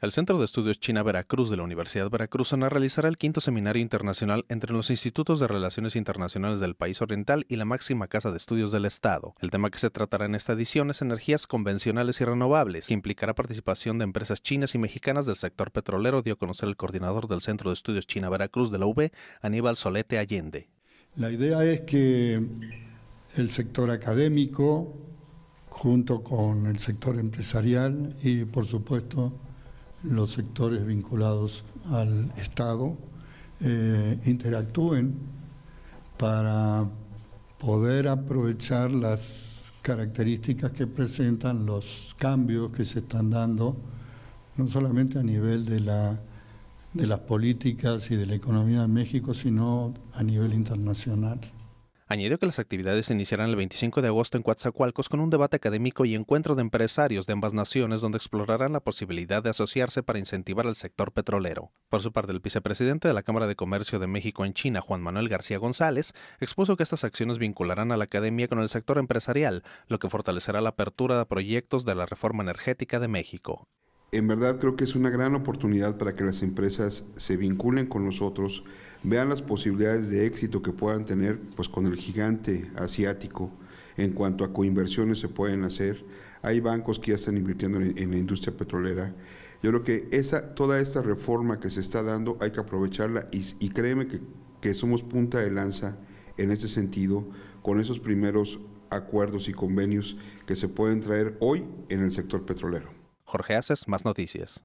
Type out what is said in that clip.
El Centro de Estudios China Veracruz de la Universidad Veracruzana realizará el quinto seminario internacional entre los institutos de relaciones internacionales del país oriental y la máxima casa de estudios del Estado. El tema que se tratará en esta edición es energías convencionales y renovables, que implicará participación de empresas chinas y mexicanas del sector petrolero, dio a conocer el coordinador del Centro de Estudios China Veracruz de la UB, Aníbal Solete Allende. La idea es que el sector académico, junto con el sector empresarial y, por supuesto, los sectores vinculados al Estado, eh, interactúen para poder aprovechar las características que presentan los cambios que se están dando, no solamente a nivel de la de las políticas y de la economía de México, sino a nivel internacional. Añadió que las actividades se iniciarán el 25 de agosto en Coatzacoalcos con un debate académico y encuentro de empresarios de ambas naciones donde explorarán la posibilidad de asociarse para incentivar al sector petrolero. Por su parte, el vicepresidente de la Cámara de Comercio de México en China, Juan Manuel García González, expuso que estas acciones vincularán a la academia con el sector empresarial, lo que fortalecerá la apertura de proyectos de la reforma energética de México en verdad creo que es una gran oportunidad para que las empresas se vinculen con nosotros, vean las posibilidades de éxito que puedan tener pues, con el gigante asiático en cuanto a coinversiones se pueden hacer. Hay bancos que ya están invirtiendo en, la industria petrolera. Yo creo que esa, toda esta reforma que se está dando hay que aprovecharla y, créeme que, que somos punta de lanza en ese sentido con esos primeros acuerdos y convenios que se pueden traer hoy en el sector petrolero. Jorge Aces, más noticias.